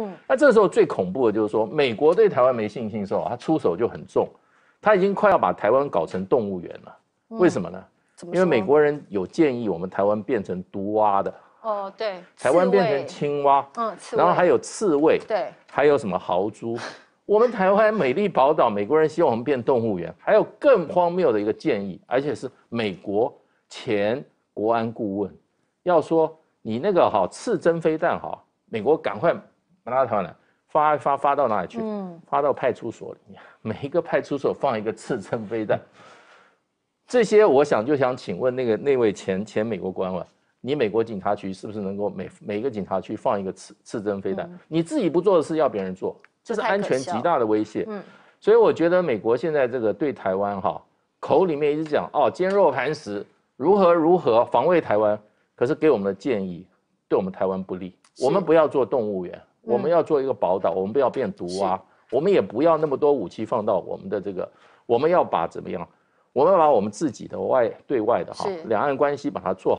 嗯，那这时候最恐怖的就是说，美国对台湾没信心的时候，他出手就很重，他已经快要把台湾搞成动物园了。为什么呢？因为美国人有建议我们台湾变成毒蛙的哦，对，台湾变成青蛙，嗯，然后还有刺猬，对，还有什么豪猪？我们台湾美丽宝岛，美国人希望我们变动物园。还有更荒谬的一个建议，而且是美国前国安顾问要说你那个哈刺针飞弹哈，美国赶快。台湾呢？发发发到哪里去？嗯，发到派出所里面，每一个派出所放一个刺针飞弹。这些，我想就想请问那个那位前前美国官官，你美国警察局是不是能够每每个警察局放一个刺刺针飞弹？你自己不做的事要别人做，这是安全极大的威胁。嗯，所以我觉得美国现在这个对台湾哈口里面一直讲哦坚若磐石，如何如何防卫台湾，可是给我们的建议对我们台湾不利。我们不要做动物园。我们要做一个宝岛，我们不要变毒啊！我们也不要那么多武器放到我们的这个，我们要把怎么样？我们要把我们自己的外对外的哈两岸关系把它做好。